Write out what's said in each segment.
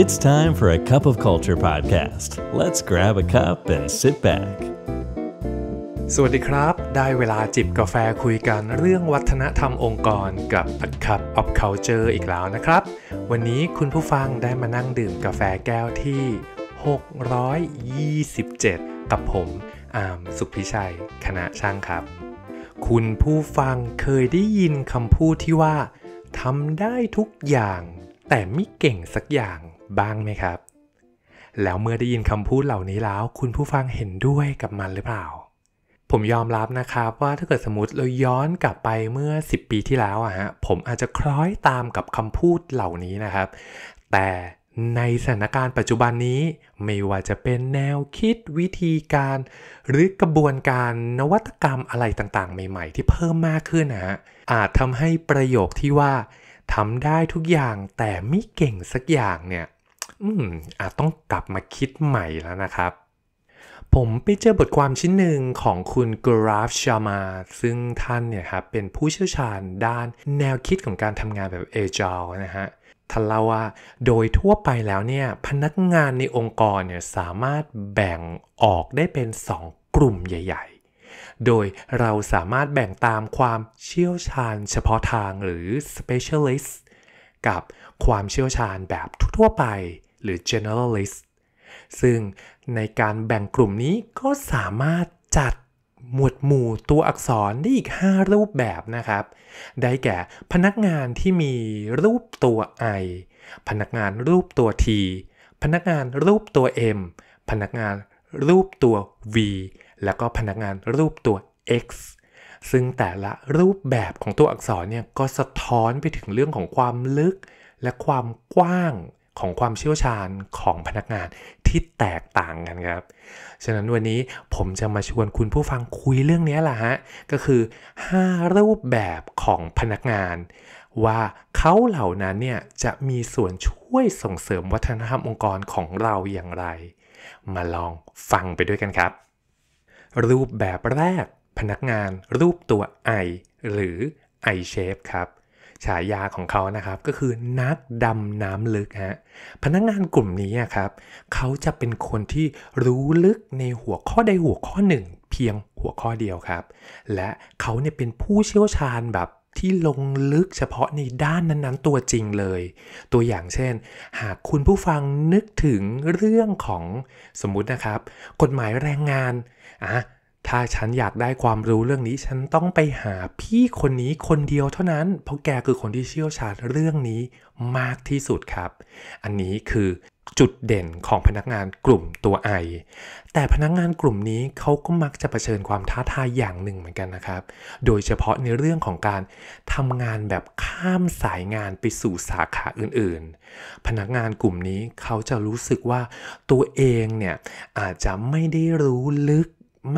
It's time for a Cup of Culture podcast. Let's grab a cup and sit back. สวัสดีครับ ได้เวลาจิบกาแฟคุยกันเรื่องวัฒนธรรมองค์กรกับ A Cup of Culture อีกแล้วนะครับ วันนี้คุณผู้ฟังได้มานั่งดื่มกาแฟแก้วที่ 627 กับผม อามสุพิชัย คณะช่างครับ คุณผู้ฟังเคยได้ยินคำพูดที่ว่า ทำได้ทุกอย่างแต่ไม่เก่งสักอย่างบ้างไหมครับ แล้วเมื่อได้ยินคำพูดเหล่านี้แล้ว คุณผู้ฟังเห็นด้วยกับมันหรือเปล่า ผมยอมรับนะครับ ว่าถ้าเกิดสมมติเราย้อนกลับไปเมื่อ 10 ปีที่แล้วอะฮะผมอาจจะคล้อยตามกับคำพูดเหล่านี้นะครับ แต่ในสถานการณ์ปัจจุบันนี้ไม่ว่าจะเป็นแนวคิดวิธีการ หรือกระบวนการนวัตกรรมอะไรต่างๆ ใหม่ ๆ ที่เพิ่มมากขึ้นนะฮะอาจทำให้ประโยคที่ว่าทำได้ทุกอย่างแต่ไม่เก่งสักอย่างเนี่ย อืมอาจต้องกลับมาคิดใหม่แล้วนะครับ ผมไปเจอบทความชิ้นหนึ่งของคุณกราฟชามา ซึ่งท่านเนี่ยครับเป็นผู้เชี่ยวชาญด้านแนวคิดของการทำงานแบบเอเจลนะฮะท่านเล่าว่าโดยทั่วไปแล้วเนี่ย พนักงานในองค์กรเนี่ยสามารถแบ่งออกได้เป็น 2 กลุ่มใหญ่โดยเราสามารถแบ่งตามความเชี่ยวชาญเฉพาะทางหรือ specialist กับความเชี่ยวชาญแบบทั่วไป หรือ generalist ซึ่งในการแบ่งกลุ่มนี้ก็สามารถจัดหมวดหมู่ตัวอักษรได้อีก 5 รูปแบบนะครับ ได้แก่พนักงานที่มีรูปตัว I พนักงานรูปตัว T พนักงานรูปตัว M พนักงานรูปตัว V แล้วก็พนักงานรูปตัว x ซึ่งแต่ละรูปแบบของตัวอักษรเนี่ยก็สะท้อนไปถึงเรื่องของความลึก และความกว้างของความเชี่ยวชาญของพนักงานที่แตกต่างกันครับ ฉะนั้นวันนี้ผมจะมาชวนคุณผู้ฟังคุยเรื่องนี้แหละฮะ ก็คือ 5 รูปแบบของพนักงาน ว่าเขาเหล่านั้นเนี่ยจะมีส่วนช่วยส่งเสริมวัฒนธรรมองค์กรของเราอย่างไร มาลองฟังไปด้วยกันครับรูปแบบแรกพนักงาน รูปตัวไอหรือไอเชฟครับ ฉายาของเขานะครับ ก็คือนักดำน้ำลึกฮะพนักงานกลุ่มนี้ครับ เขาจะเป็นคนที่รู้ลึกในหัวข้อใดหัวข้อหนึ่ง เพียงหัวข้อเดียวครับ และเขาเนี่ยเป็นผู้เชี่ยวชาญแบบที่ลงลึกเฉพาะในด้านนั้นๆ ตัวจริงเลย ตัวอย่างเช่น หากคุณผู้ฟังนึกถึงเรื่องของสมมุตินะครับ กฎหมายแรงงานอะถ้าฉันอยากได้ความรู้เรื่องนี้ฉันต้องไปหาพี่คนนี้คนเดียวเท่านั้น เพราะแกคือคนที่เชี่ยวชาญเรื่องนี้มากที่สุดครับ อันนี้คือจุดเด่นของพนักงานกลุ่มตัวไอแต่พนักงานกลุ่มนี้เขาก็มักจะะเผชิญความท้าทายอย่างหนึ่งเหมือนกันนะครับโดยเฉพาะในเรื่องของการทำงานแบบข้ามสายงานไปสู่สาขาอื่นๆ พนักงานกลุ่มนี้เขาจะรู้สึกว่าตัวเองเนี่ยอาจจะไม่ได้รู้ลึก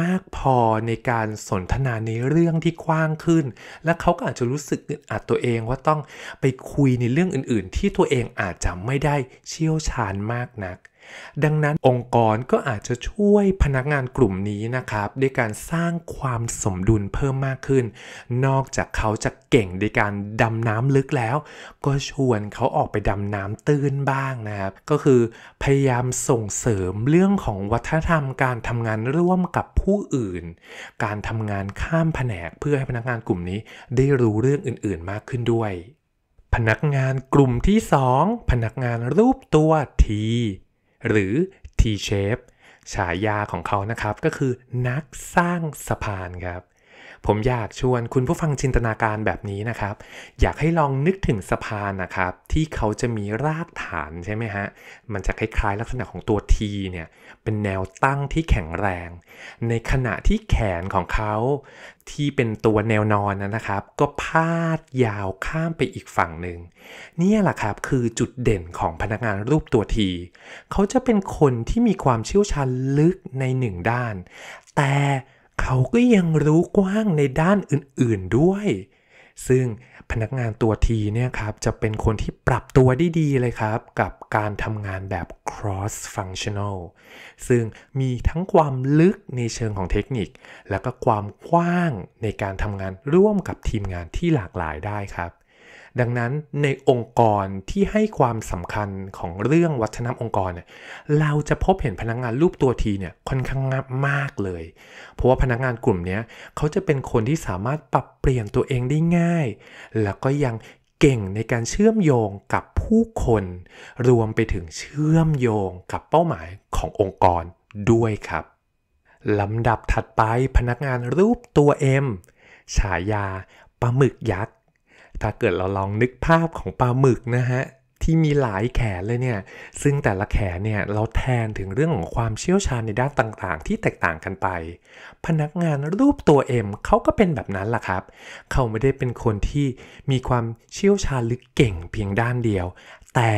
มากพอในการสนทนาในเรื่องที่กว้างขึ้น และเขาก็อาจจะรู้สึกอึดอัดตัวเองว่าต้องไปคุยในเรื่องอื่นๆ ที่ตัวเองอาจจะไม่ได้เชี่ยวชาญมากนักดังนั้นองค์กรก็อาจจะช่วยพนักงานกลุ่มนี้นะครับด้วยการสร้างความสมดุลเพิ่มมากขึ้น นอกจากเขาจะเก่งในการดำน้ำลึกแล้ว ก็ชวนเขาออกไปดำน้ำตื้นบ้างนะครับก็คือพยายามส่งเสริมเรื่องของวัฒนธรรมการทำงานร่วมกับผู้อื่น การทำงานข้ามแผนกเพื่อให้พนักงานกลุ่มนี้ได้รู้เรื่องอื่นๆมากขึ้นด้วย พนักงานกลุ่มที่ 2 พนักงานรูปตัวทีหรือ T-shape ฉายาของเขานะครับก็คือนักสร้างสะพานครับผมอยากชวนคุณผู้ฟังจินตนาการแบบนี้นะครับ อยากให้ลองนึกถึงสะพานนะครับ ที่เขาจะมีรากฐานใช่ไหมฮะมันจะคล้ายๆ ลักษณะของตัว T เนี่ยเป็นแนวตั้งที่แข็งแรง ในขณะที่แขนของเขาที่เป็นตัวแนวนอนนะครับ ก็พาดยาวข้ามไปอีกฝั่งหนึ่งนี่แหละครับคือจุดเด่นของพนักงานรูปตัวทีเขาจะเป็นคนที่มีความเชี่ยวชาญลึกในหนึ่งด้าน แต่เขาก็ยังรู้กว้างในด้านอื่นๆด้วย ซึ่งพนักงานตัวทีเนี่ยครับจะเป็นคนที่ปรับตัวได้ดีเลยครับ กับการทำงานแบบ cross functional ซึ่งมีทั้งความลึกในเชิงของเทคนิค แล้วก็ความกว้างในการทำงานร่วมกับทีมงานที่หลากหลายได้ครับดังนั้นในองค์กรที่ให้ความสำคัญของเรื่องวัฒนธรรมองค์กรเนี่ยเราจะพบเห็นพนักงงานรูปตัวทีเนี่ยค่อนข้างงับมากเลย เพราะว่าพนักงงานกลุ่มนี้เขาจะเป็นคนที่สามารถปรับเปลี่ยนตัวเองได้ง่าย แล้วก็ยังเก่งในการเชื่อมโยงกับผู้คน รวมไปถึงเชื่อมโยงกับเป้าหมายขององค์กรด้วยครับ ลำดับถัดไปพนักงานรูปตัว M ฉายาปลาหมึกยักษ์ถ้าเกิดเราลองนึกภาพของปลาหมึกนะ ฮะ ที่มีหลายแขนเลย เนี่ย ซึ่งแต่ละแขนเนี่ย เราแทนถึงเรื่องของความเชี่ยวชาญในด้านต่างๆ ที่แตกต่างกันไป พนักงานรูปตัวเอ็มเขาก็เป็นแบบนั้น ล่ะ ครับเขาไม่ ได้เป็นคนที่มีความเชี่ยวชาญหรือ เก่งเพียงด้านเดียว แต่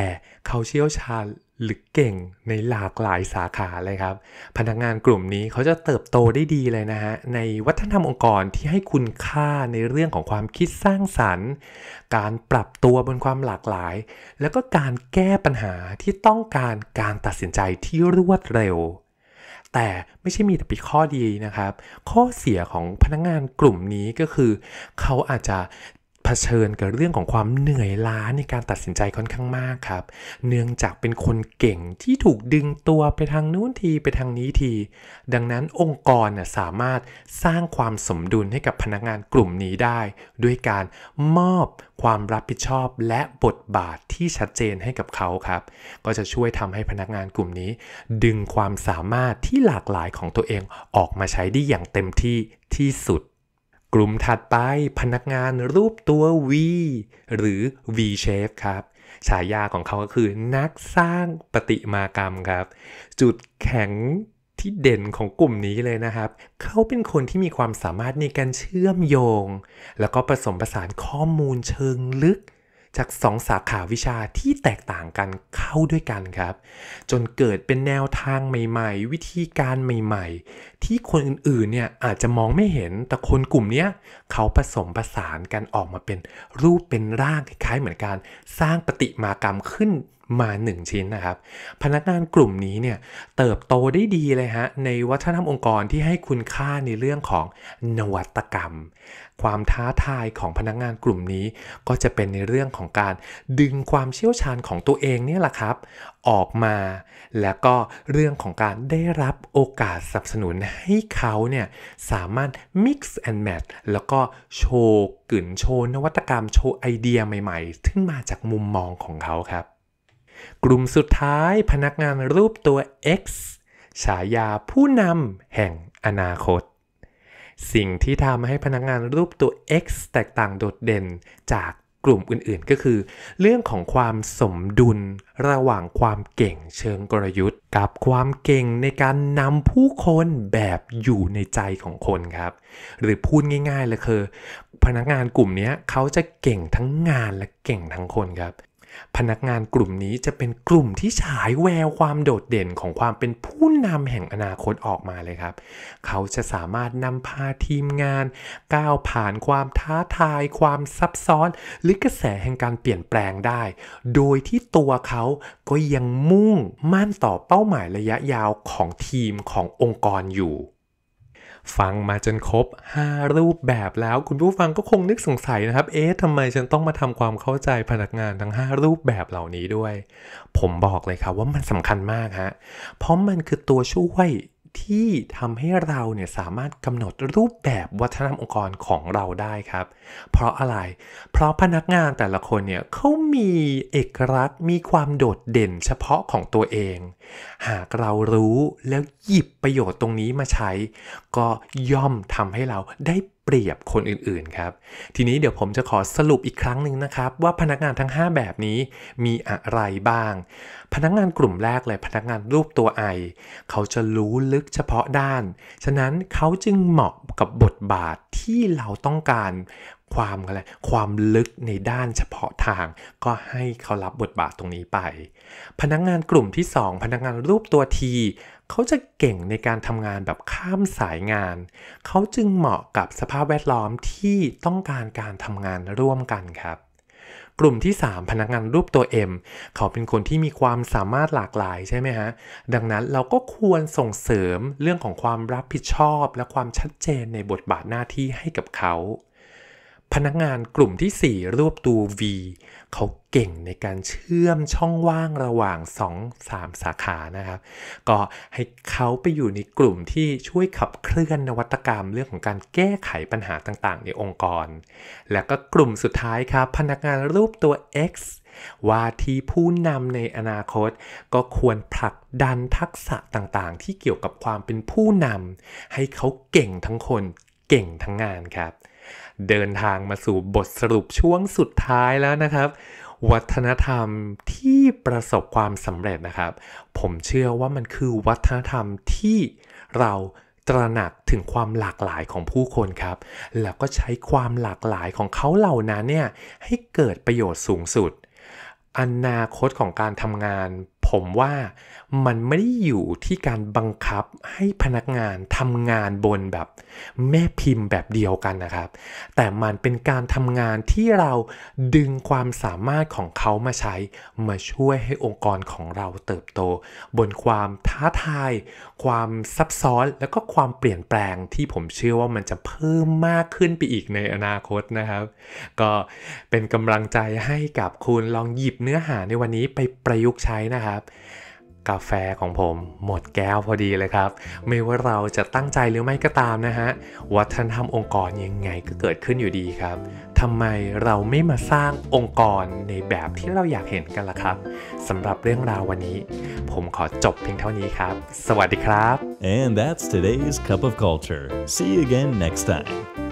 เขาเชี่ยวชาญหรือเก่งในหลากหลายสาขาเลยครับ พนักงานกลุ่มนี้เขาจะเติบโตได้ดีเลยนะฮะในวัฒนธรรมองค์กรที่ให้คุณค่าในเรื่องของความคิดสร้างสรรค์ การปรับตัวบนความหลากหลาย แล้วก็การแก้ปัญหาที่ต้องการการตัดสินใจที่รวดเร็ว แต่ไม่ใช่มีแต่ปีข้อดีนะครับ ข้อเสียของพนักงานกลุ่มนี้ก็คือ เขาอาจจะเผชิญกับเรื่องของความเหนื่อยล้าในการตัดสินใจค่อนข้างมากครับ เนื่องจากเป็นคนเก่งที่ถูกดึงตัวไปทางนู้นทีไปทางนี้ทีดังนั้นองค์กรสามารถสร้างความสมดุลให้กับพนักงานกลุ่มนี้ได้ ด้วยการมอบความรับผิดชอบและบทบาทที่ชัดเจนให้กับเขาครับ ก็จะช่วยทำให้พนักงานกลุ่มนี้ดึงความสามารถที่หลากหลายของตัวเองออกมาใช้ได้อย่างเต็มที่ที่สุดกลุ่มถัดไปพนักงานรูปตัว V หรือ V-shape ครับฉายาของเขาก็คือนักสร้างปฏิมากรรมครับ จุดแข็งที่เด่นของกลุ่มนี้เลยนะครับ เขาเป็นคนที่มีความสามารถในการเชื่อมโยง แล้วก็ผสมผสานข้อมูลเชิงลึกจาก 2 สาขาวิชาที่แตกต่างกันเข้าด้วยกันครับ จนเกิดเป็นแนวทางใหม่ ๆ วิธีการใหม่ ๆ ที่คนอื่นๆ เนี่ย อาจจะมองไม่เห็น แต่คนกลุ่มนี้เขาผสมผสานกันออกมาเป็นรูปเป็นร่างคล้าย ๆ เหมือนกัน สร้างปฏิมากรรมขึ้นมา 1 ชิ้นนะครับ พนักงานกลุ่มนี้เนี่ยเติบโตได้ดีเลยฮะในวัฒนธรรมองค์กรที่ให้คุณค่าในเรื่องของนวัตกรรม ความท้าทายของพนักงานกลุ่มนี้ก็จะเป็นในเรื่องของการดึงความเชี่ยวชาญของตัวเองเนี่ยแหละครับ ออกมา แล้วก็เรื่องของการได้รับโอกาสสนับสนุนให้เขาเนี่ยสามารถ mix and match แล้วก็โชว์กลิ่นโชว์นวัตกรรมโชว์ไอเดียใหม่ๆซึ่งมาจากมุมมองของเขาครับกลุ่มสุดท้ายพนักงานรูปตัว X ฉายาผู้นำแห่งอนาคต สิ่งที่ทำให้พนักงานรูปตัว X แตกต่างโดดเด่นจากกลุ่มอื่นๆ ก็คือ เรื่องของความสมดุลระหว่างความเก่งเชิงกลยุทธ์ กับความเก่งในการนำผู้คนแบบอยู่ในใจของคนครับ หรือพูดง่ายๆ เลยคือพนักงานกลุ่มนี้เขาจะเก่งทั้งงานและเก่งทั้งคนครับพนักงานกลุ่มนี้จะเป็นกลุ่มที่ฉายแววความโดดเด่นของความเป็นผู้นำแห่งอนาคตออกมาเลยครับ เขาจะสามารถนำพาทีมงาน ก้าวผ่านความท้าทายความซับซ้อนหรือกระแสแห่งการเปลี่ยนแปลงได้ โดยที่ตัวเขาก็ยังมุ่งมั่นต่อเป้าหมายระยะยาวของทีมขององค์กรอยู่ฟังมาจนครบ 5 รูปแบบแล้วคุณผู้ฟังก็คงนึกสงสัยนะครับ เอ๊ะทำไมฉันต้องมาทำความเข้าใจพนักงานทั้ง 5 รูปแบบเหล่านี้ด้วย ผมบอกเลยครับว่ามันสำคัญมากฮะ เพราะมันคือตัวช่วยที่ทำให้เราเนี่ยสามารถกำหนดรูปแบบวัฒนธรรมองค์กรของเราได้ครับ เพราะอะไรเพราะพนักงานแต่ละคนเนี่ยเขามีเอกลักษณ์มีความโดดเด่นเฉพาะของตัวเอง หากเรารู้แล้วหยิบประโยชน์ตรงนี้มาใช้ก็ย่อมทำให้เราได้เปรียบคนอื่นๆครับ ทีนี้เดี๋ยวผมจะขอสรุปอีกครั้งหนึ่งนะครับ ว่าพนักงานทั้ง 5 แบบนี้มีอะไรบ้าง พนักงานกลุ่มแรกเลย พนักงานรูปตัวไอเขาจะรู้ลึกเฉพาะด้าน ฉะนั้นเขาจึงเหมาะกับบทบาทที่เราต้องการ ความอะไรความลึกในด้านเฉพาะทาง ก็ให้เขารับบทบาทตรงนี้ไป พนักงานกลุ่มที่ 2 พนักงานรูปตัวทีเขาจะเก่งในการทำงานแบบข้ามสายงาน เขาจึงเหมาะกับสภาพแวดล้อมที่ต้องการการทำงานร่วมกันครับ กลุ่มที่ 3 พนักงานรูปตัว M เขาเป็นคนที่มีความสามารถหลากหลายใช่ไหมฮะ ดังนั้นเราก็ควรส่งเสริมเรื่องของความรับผิดชอบและความชัดเจนในบทบาทหน้าที่ให้กับเขาพนักงานกลุ่มที่ 4 รูปตัว V เขาเก่งในการเชื่อมช่องว่างระหว่าง 2-3 สาขานะครับ ก็ให้เขาไปอยู่ในกลุ่มที่ช่วยขับเคลื่อนนวัตกรรมเรื่องของการแก้ไขปัญหาต่างๆในองค์กร แล้วก็กลุ่มสุดท้ายครับ พนักงานรูปตัว X ว่าที่ผู้นำในอนาคต ก็ควรผลักดันทักษะต่างๆ ที่เกี่ยวกับความเป็นผู้นำให้เขาเก่งทั้งคนเก่งทั้งงานครับเดินทางมาสู่บทสรุปช่วงสุดท้ายแล้วนะครับ วัฒนธรรมที่ประสบความสำเร็จนะครับ ผมเชื่อว่ามันคือวัฒนธรรมที่เราตระหนักถึงความหลากหลายของผู้คนครับ แล้วก็ใช้ความหลากหลายของเขาเหล่านั้นเนี่ย ให้เกิดประโยชน์สูงสุด อนาคตของการทำงานผมว่ามันไม่ได้อยู่ที่การบังคับให้พนักงานทำงานบนแบบแม่พิมพ์แบบเดียวกันนะครับ แต่มันเป็นการทำงานที่เราดึงความสามารถของเขามาใช้มาช่วยให้องค์กรของเราเติบโตบนความท้าทายความซับซ้อนแล้วก็ความเปลี่ยนแปลงที่ผมเชื่อว่ามันจะเพิ่มมากขึ้นไปอีกในอนาคตนะครับ ก็เป็นกำลังใจให้กับคุณลองหยิบเนื้อหาในวันนี้ไปประยุกต์ใช้นะครับ กาแฟของผมหมดแก้วพอดีเลยครับ ไม่ว่าเราจะตั้งใจหรือไม่ก็ตามนะฮะวัฒนธรรมองค์กรยังไงก็เกิดขึ้นอยู่ดีครับทำไมเราไม่มาสร้างองค์กรในแบบที่เราอยากเห็นกันล่ะครับสำหรับเรื่องราววันนี้ ผมขอจบเพียงเท่านี้ครับ สวัสดีครับ and that's today's cup of culture see you again next time